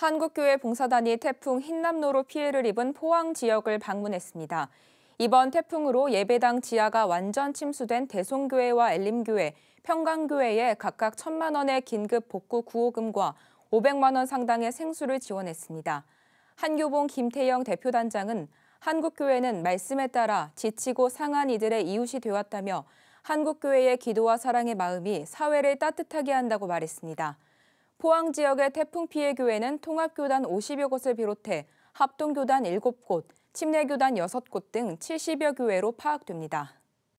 한국교회 봉사단이 태풍 흰남노로 피해를 입은 포항 지역을 방문했습니다. 이번 태풍으로 예배당 지하가 완전 침수된 대송교회와 엘림교회, 평강교회에 각각 천만 원의 긴급 복구 구호금과 500만 원 상당의 생수를 지원했습니다. 한교봉 김태영 대표단장은 한국교회는 말씀에 따라 지치고 상한 이들의 이웃이 되었다며 한국교회의 기도와 사랑의 마음이 사회를 따뜻하게 한다고 말했습니다. 포항 지역의 태풍 피해 교회는 통합교단 50여 곳을 비롯해 합동교단 7곳, 침례교단 6곳 등 70여 교회로 파악됩니다.